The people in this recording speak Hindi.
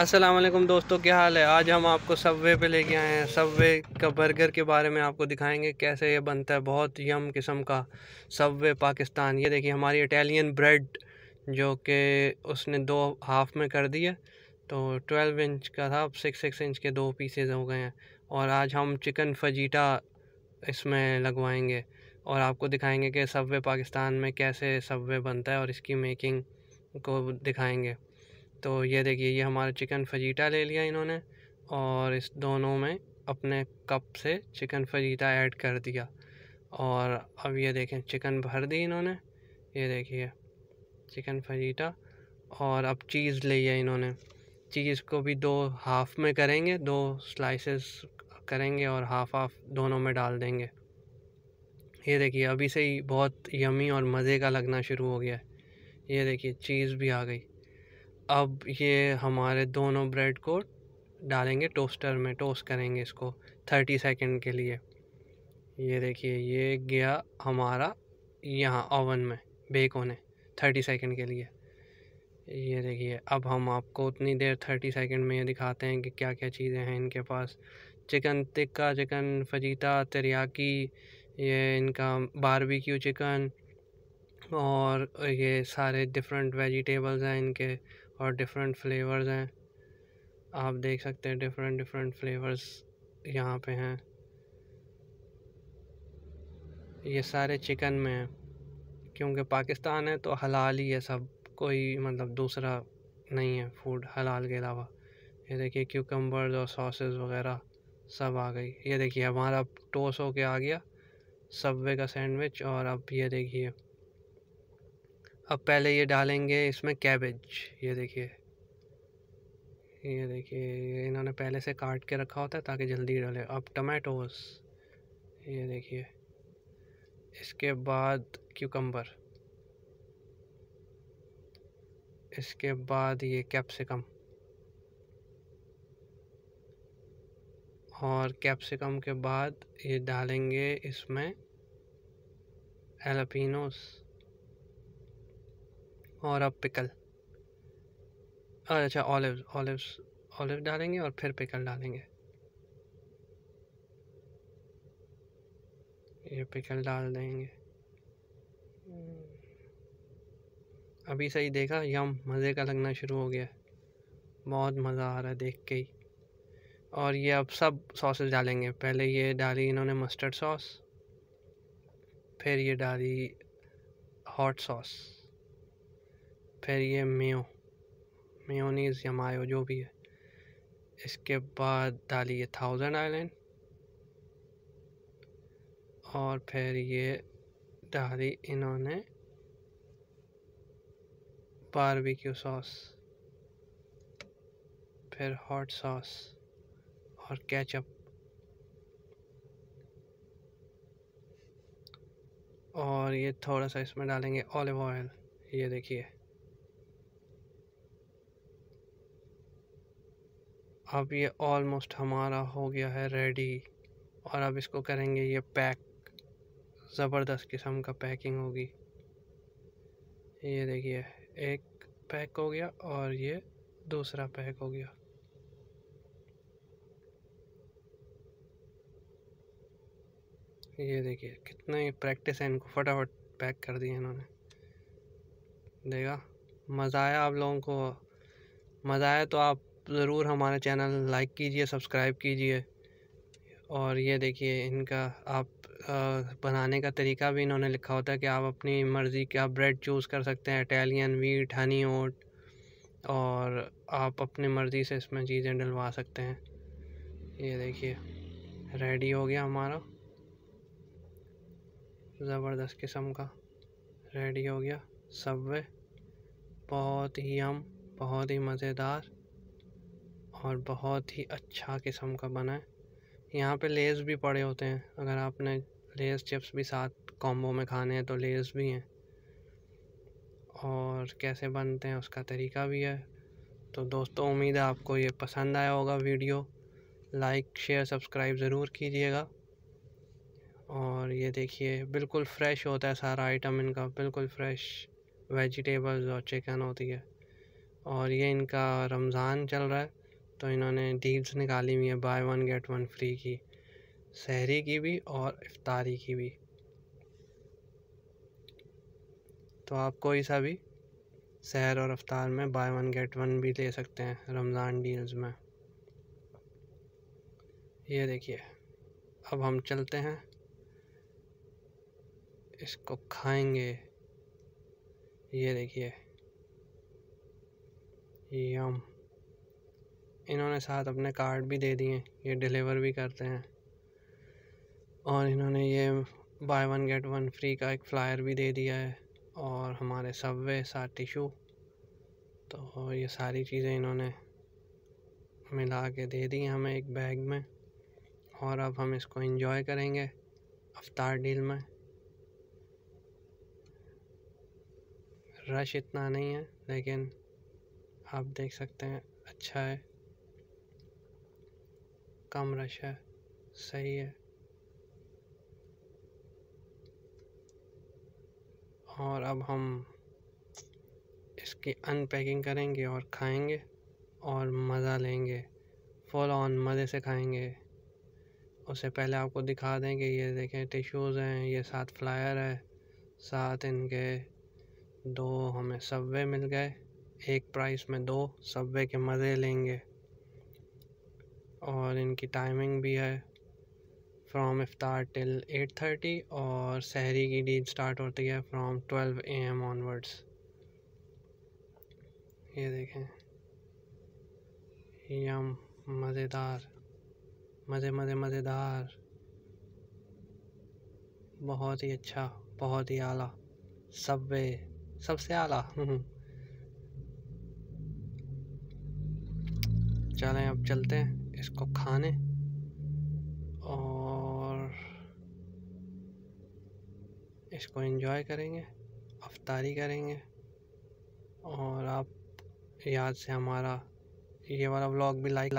असलम दोस्तों क्या हाल है आज हम आपको सबवे पे लेके आए हैं सबवे का बर्गर के बारे में आपको दिखाएंगे कैसे ये बनता है बहुत यम किस्म का सबवे पाकिस्तान ये देखिए हमारी इटालियन ब्रेड जो कि उसने दो हाफ़ में कर दिए तो 12 इंच का था अब सिक्स सिक्स इंच के दो पीसेज हो गए हैं और आज हम चिकन फजीटा इसमें लगवाएंगे और आपको दिखाएंगे कि सबवे पाकिस्तान में कैसे सबवे बनता है और इसकी मेकिंग को दिखाएंगे तो ये देखिए ये हमारा चिकन फजीटा ले लिया इन्होंने और इस दोनों में अपने कप से चिकन फजीटा ऐड कर दिया और अब ये देखें चिकन भर दी इन्होंने ये देखिए चिकन फजीटा और अब चीज़ ली है इन्होंने चीज़ को भी दो हाफ़ में करेंगे दो स्लाइसेस करेंगे और हाफ़ हाफ़ दोनों में डाल देंगे ये देखिए अभी से ही बहुत यमी और मज़े का लगना शुरू हो गया है ये देखिए चीज़ भी आ गई अब ये हमारे दोनों ब्रेड को डालेंगे टोस्टर में टोस्ट करेंगे इसको थर्टी सेकेंड के लिए ये देखिए ये गया हमारा यहाँ ओवन में बेक होने थर्टी सेकेंड के लिए ये देखिए अब हम आपको उतनी देर थर्टी सेकेंड में ये दिखाते हैं कि क्या क्या चीज़ें हैं इनके पास chicken tikka chicken fajita teriyaki ये इनका बारबेक्यू चिकन और ये सारे डिफरेंट वेजिटेबल्स हैं इनके और डिफरेंट फ्लेवर्स हैं आप देख सकते हैं डिफरेंट डिफरेंट फ्लेवर्स यहाँ पे हैं ये सारे चिकन में हैं क्योंकि पाकिस्तान है तो हलाल ही है सब कोई मतलब दूसरा नहीं है फूड हलाल के अलावा ये देखिए क्यूकम्बर्स और सॉसेस वगैरह सब आ गई ये देखिए हमारा टोस हो के आ गया सब्वे का सैंडविच और अब ये देखिए अब पहले ये डालेंगे इसमें कैबेज ये देखिए ये देखिए इन्होंने पहले से काट के रखा होता है ताकि जल्दी डाले अब टमाटोस ये देखिए इसके बाद क्यूकम्बर इसके बाद ये कैप्सिकम और कैप्सिकम के बाद ये डालेंगे इसमें एलपिनोस और अब पिकल और अच्छा ऑलिव ऑलिव ऑलिव डालेंगे और फिर पिकल डालेंगे ये पिकल डाल देंगे अभी सही देखा यम मज़े का लगना शुरू हो गया बहुत मज़ा आ रहा है देख के ही और ये अब सब सॉसेस डालेंगे पहले ये डाली इन्होंने मस्टर्ड सॉस फिर ये डाली हॉट सॉस फिर ये मेो मेोनीस या मायो जो भी है इसके बाद डाली ये थाउजेंड आइलैंड और फिर ये डाली इन्होंने बारबेक्यू सॉस फिर हॉट सॉस और केचप और ये थोड़ा सा इसमें डालेंगे ऑलिव ऑयल ये देखिए अब ये ऑलमोस्ट हमारा हो गया है रेडी और अब इसको करेंगे ये पैक ज़बरदस्त किस्म का पैकिंग होगी ये देखिए एक पैक हो गया और ये दूसरा पैक हो गया ये देखिए कितना ही प्रैक्टिस है इनको फटाफट पैक कर दिए इन्होंने देखा मज़ा आया आप लोगों को मज़ा आया तो आप ज़रूर हमारा चैनल लाइक कीजिए सब्सक्राइब कीजिए और ये देखिए इनका आप बनाने का तरीका भी इन्होंने लिखा होता है कि आप अपनी मर्ज़ी के आप ब्रेड चूज़ कर सकते हैं इटालियन वीट हनी ओट और आप अपनी मर्ज़ी से इसमें चीज़ें डलवा सकते हैं ये देखिए रेडी हो गया हमारा ज़बरदस्त किस्म का रेडी हो गया सबवे बहुत ही हम बहुत ही मज़ेदार और बहुत ही अच्छा किस्म का बना है यहाँ पे लेस भी पड़े होते हैं अगर आपने लेस चिप्स भी साथ कॉम्बो में खाने हैं तो लेस भी हैं और कैसे बनते हैं उसका तरीका भी है तो दोस्तों उम्मीद है आपको ये पसंद आया होगा वीडियो लाइक शेयर सब्सक्राइब ज़रूर कीजिएगा और ये देखिए बिल्कुल फ्रेश होता है सारा आइटम इनका बिल्कुल फ्रेश वेजिटेबल्स और चिकन होती है और ये इनका रमज़ान चल रहा है तो इन्होंने डील्स निकाली हुई हैं buy one get one free की शहरी की भी और इफ्तारी की भी तो आप कोई सा भी शहर और अफ्तार में बाय वन गेट वन भी ले सकते हैं रमज़ान डील्स में ये देखिए अब हम चलते हैं इसको खाएंगे ये देखिए यम इन्होंने साथ अपने कार्ड भी दे दिए ये डिलीवर भी करते हैं और इन्होंने ये buy one get one free का एक फ्लायर भी दे दिया है और हमारे सबवे साथ टिशू तो ये सारी चीज़ें इन्होंने मिला के दे दी हमें एक बैग में और अब हम इसको इन्जॉय करेंगे अफ्तार डील में रश इतना नहीं है लेकिन आप देख सकते हैं अच्छा है कम रश है सही है और अब हम इसकी अनपैकिंग करेंगे और खाएंगे और मज़ा लेंगे फुल ऑन मज़े से खाएंगे उससे पहले आपको दिखा देंगे ये देखें टिश्यूज़ हैं ये साथ फ्लायर है साथ इनके दो हमें सब्वे मिल गए एक प्राइस में दो सब्वे के मज़े लेंगे और इनकी टाइमिंग भी है फ्रॉम इफ्तार टिल एट थर्टी और शहरी की डील स्टार्ट होती है from twelve A M onwards ये देखें यम मज़ेदार मज़े मज़े मज़ेदार बहुत ही अच्छा बहुत ही आला सब वे सबसे आला चलें अब चलते हैं इसको खाने और इसको एंजॉय करेंगे अफ्तारी करेंगे और आप याद से हमारा ये वाला व्लॉग भी लाइक